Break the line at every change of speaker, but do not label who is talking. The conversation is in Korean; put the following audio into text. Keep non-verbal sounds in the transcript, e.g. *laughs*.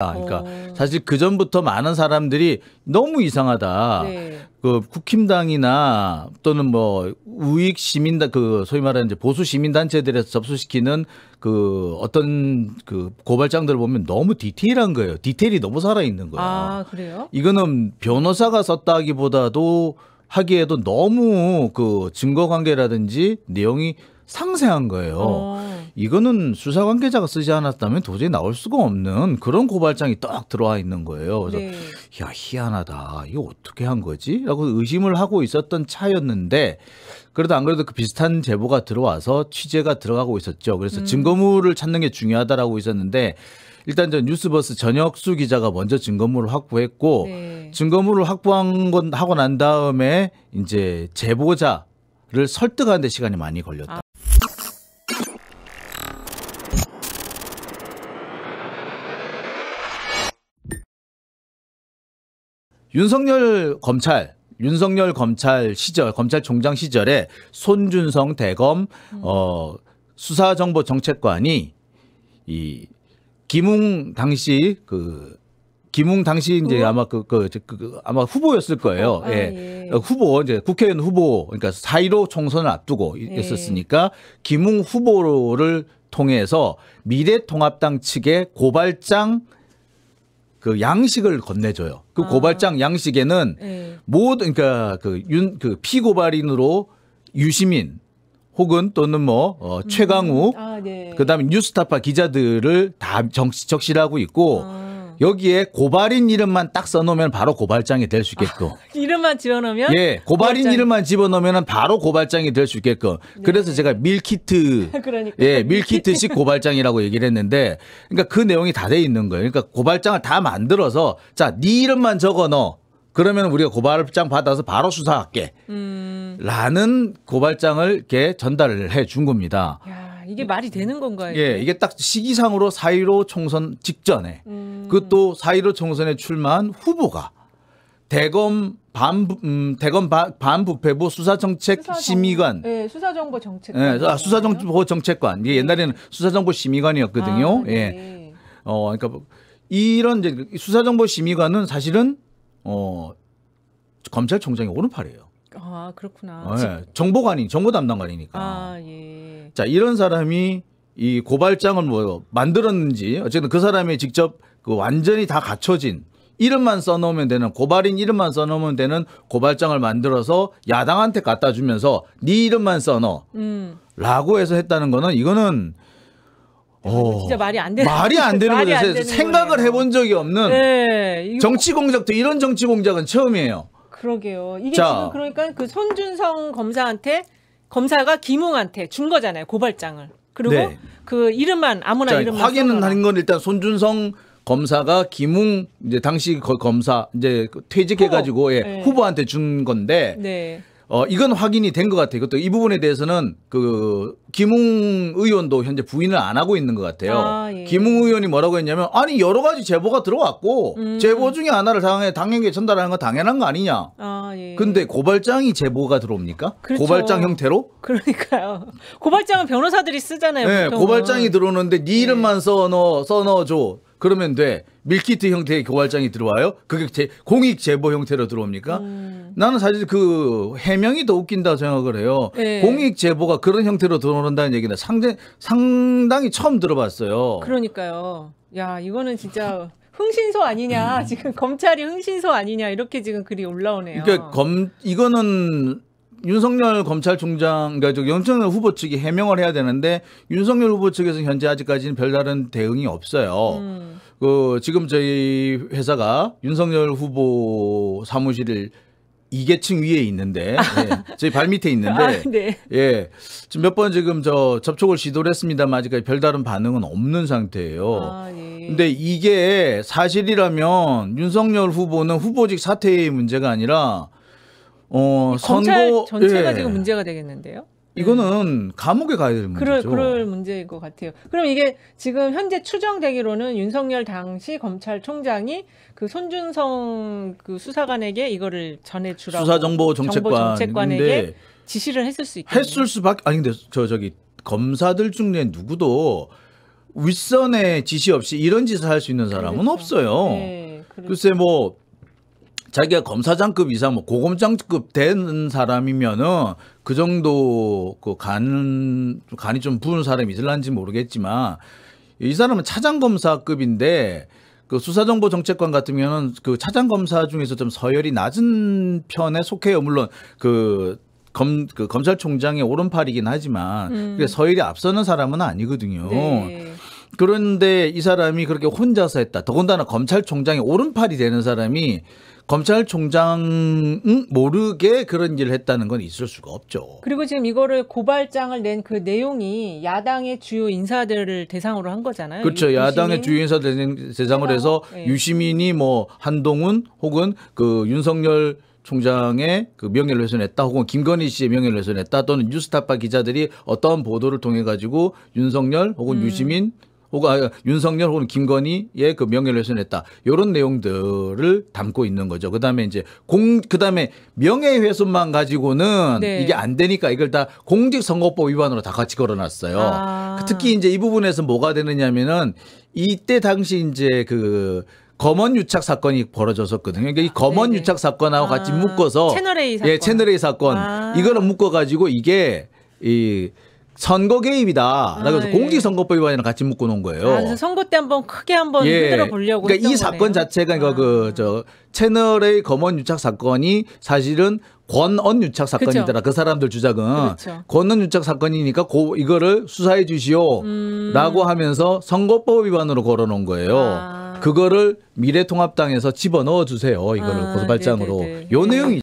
아, 그러니까 어. 사실 그 전부터 많은 사람들이 너무 이상하다. 네. 그 국힘당이나 또는 뭐 우익 시민단 그 소위 말하는 이제 보수 시민 단체들에서 접수시키는 그 어떤 그 고발장들을 보면 너무 디테일한 거예요. 디테일이 너무 살아 있는 거예요. 아 그래요? 이거는 변호사가 썼다기보다도 하기에도 너무 그 증거 관계라든지 내용이 상세한 거예요. 어. 이거는 수사 관계자가 쓰지 않았다면 도저히 나올 수가 없는 그런 고발장이 딱 들어와 있는 거예요. 그래서 네. 야 희한하다. 이거 어떻게 한 거지?라고 의심을 하고 있었던 차였는데 그래도 안 그래도 그 비슷한 제보가 들어와서 취재가 들어가고 있었죠. 그래서 음. 증거물을 찾는 게 중요하다라고 있었는데 일단 저 뉴스버스 전혁수 기자가 먼저 증거물을 확보했고 네. 증거물을 확보한 건 하고 난 다음에 이제 제보자를 설득하는데 시간이 많이 걸렸다. 아. 윤석열 검찰 윤석열 검찰 시절 검찰총장 시절에 손준성 대검 음. 어 수사정보정책관이 이 김웅 당시 그 김웅 당시 이제 아마 그, 그, 그, 그 아마 후보였을 거예요. 후보? 아, 예. 예. 어, 후보 이제 국회의원 후보 그러니까 사일오 총선을 앞두고 예. 있었으니까 김웅 후보를 통해서 미래통합당 측의 고발장 그 양식을 건네줘요. 그 아. 고발장 양식에는 네. 모든 그러니까 그윤그 그 피고발인으로 유시민 혹은 또는 뭐 어, 최강욱 음. 아, 네. 그다음에 뉴스타파 기자들을 다 정, 적실하고 있고 아. 여기에 고발인 이름만 딱 써놓으면 바로 고발장이 될 수 있게끔. 아, *laughs* 이름만 집어넣으면? 예, 고발인 고발장. 이름만 집어넣으면 바로 고발장이 될 수 있게끔. 네. 그래서 제가 밀키트. *laughs* 그러니까. 예, 밀키트식 고발장이라고 얘기를 했는데, 그러니까 그 내용이 다 돼 있는 거예요. 그러니까 고발장을 다 만들어서, 자, 네 이름만 적어 넣어. 그러면 우리가 고발장 받아서 바로 수사할게. 음. 라는 고발장을 이렇게 전달을 해 준 겁니다. 야. 이게 말이 되는 건가요? 예, 이게 딱 시기상으로 4.15 총선 직전에 음. 그것도 4.15 총선에 출마한 후보가 대검 반 음, 대검 반부패부 수사정책 수사정, 심의관. 예, 수사정보 정책. 예, 아, 수사정보 정책관. 이게 옛날에는 수사정보 심의관이었거든요. 아, 예. 네. 예. 어, 그러니까 이런 이제 수사정보 심의관은 사실은 어 검찰총장의 오른팔이에요. 아 그렇구나. 예, 정보관이 정보 담당관이니까. 아 예. 자 이런 사람이 이 고발장을 뭐 만들었는지 어쨌든 그 사람이 직접 그 완전히 다 갖춰진 이름만 써놓으면 되는 고발인 이름만 써놓으면 되는 고발장을 만들어서 야당한테 갖다 주면서 네 이름만 써넣어 음. 라고 해서 했다는 거는 이거는 어, 진짜 말이 안 되는 말이 안 *laughs* 되는 말이 거죠. 안 되는 생각을 거네요. 해본 적이 없는 네, 정치 공작도 이런 정치 공작은 처음이에요. 그러게요. 이게 자, 지금 그러니까 그 손준성 검사한테 검사가 김웅한테 준 거잖아요. 고발장을. 그리고 네. 그 이름만 아무나 자, 이름만 확인은 하는 건 일단 손준성 검사가 김웅 이제 당시 검사 이제 그 퇴직해가지고 예, 네. 후보한테 준 건데 네. 어, 이건 확인이 된 것 같아요. 이것도이 부분에 대해서는 그 김웅 의원도 현재 부인을 안 하고 있는 것 같아요. 아, 예. 김웅 의원이 뭐라고 했냐면 아니 여러 가지 제보가 들어왔고 음. 제보 중에 하나를 당에 당연히 전달하는 건 당연한 거 아니냐. 아, 예. 근데 고발장이 제보가 들어옵니까? 그렇죠. 고발장 형태로? 그러니까요. 고발장은 변호사들이 쓰잖아요. 네, 보통은. 고발장이 들어오는데 네 이름만 써넣어 예. 써넣어줘. 그러면 돼. 밀키트 형태의 교활장이 들어와요. 그게 제, 공익 제보 형태로 들어옵니까? 음. 나는 사실 그 해명이 더 웃긴다 생각을 해요. 네. 공익 제보가 그런 형태로 들어온다는 얘기는 상대, 상당히 처음 들어봤어요. 그러니까요. 야, 이거는 진짜 흥신소 아니냐 음. 지금 검찰이 흥신소 아니냐 이렇게 지금 글이 올라오네요. 그러니까 검 이거는 윤석열 검찰총장, 그러니까 윤석열 후보 측이 해명을 해야 되는데 윤석열 후보 측에서 현재 아직까지는 별다른 대응이 없어요. 음. 그 지금 저희 회사가 윤석열 후보 사무실을 2계층 위에 있는데 예, *laughs* 저희 발 밑에 있는데 아, 네. 예 지금 몇 번 지금 저 접촉을 시도를 했습니다만 아직까지 별다른 반응은 없는 상태예요. 아, 예. 근데 이게 사실이라면 윤석열 후보는 후보직 사퇴의 문제가 아니라 어, 선거 전체가 예. 지금 문제가 되겠는데요. 이거는 네. 감옥에 가야 될 문제죠. 그럴, 그럴 문제인 것 같아요. 그럼 이게 지금 현재 추정되기로는 윤석열 당시 검찰총장이 그 손준성 그 수사관에게 이거를 전해주라고 수사정보정책관 에게 지시를 했을 수 있겠네요. 했을 수밖에 아니 근데 저 저기 검사들 중에 누구도 윗선의 지시 없이 이런 짓을 할 수 있는 사람은 그렇죠. 없어요. 네, 그렇죠. 글쎄 뭐 자기가 검사장급 이상 뭐 고검장급 된 사람이면은 그 정도 그 간, 간이 좀 부은 사람이 있을란지 모르겠지만 이 사람은 차장검사급인데 그 수사정보정책관 같은 경우는 그 차장검사 중에서 좀 서열이 낮은 편에 속해요. 물론 그 검, 그 검찰총장의 오른팔이긴 하지만 음. 서열이 앞서는 사람은 아니거든요. 네. 그런데 이 사람이 그렇게 혼자서 했다. 더군다나 검찰총장의 오른팔이 되는 사람이 검찰총장은 모르게 그런 일을 했다는 건 있을 수가 없죠. 그리고 지금 이거를 고발장을 낸 그 내용이 야당의 주요 인사들을 대상으로 한 거잖아요. 그렇죠. 야당의 주요 인사 대상으로 해서 네. 유시민이 뭐 한동훈 혹은 그 윤석열 총장의 그 명예를 훼손했다 혹은 김건희 씨의 명예를 훼손했다 또는 뉴스타파 기자들이 어떤 보도를 통해 가지고 윤석열 혹은 음. 유시민 혹은 아, 윤석열 혹은 김건희의 그 명예훼손했다 요런 내용들을 담고 있는 거죠. 그다음에 이제 공 그다음에 명예훼손만 가지고는 네. 이게 안 되니까 이걸 다 공직선거법 위반으로 다 같이 걸어놨어요. 아. 그 특히 이제 이 부분에서 뭐가 되느냐면은 이때 당시 이제 그 검언 유착 사건이 벌어졌었거든요. 그러니까 이 아, 검언 네네. 유착 사건하고 같이 아, 묶어서 채널 A 예, 사건, 예, 채널 A 사건 아. 이거를 묶어가지고 이게 이 선거 개입이다. 나 그래서 아, 예. 공직선거법 위반이랑 같이 묶어 놓은 거예요. 아, 선거 때 한번 크게 한번 예. 흔들어 보려고. 그러니까 이 사건 거네요. 자체가 아. 그저 채널의 검언 유착 사건이 사실은 권언 유착 사건이더라. 그 사람들 주장은 그렇죠. 권언 유착 사건이니까 고, 이거를 수사해 주시오라고 음. 하면서 선거법 위반으로 걸어놓은 거예요. 아. 그거를 미래통합당에서 집어 넣어 주세요. 이거를 아, 고소발장으로 네, 네, 네. 요 내용이.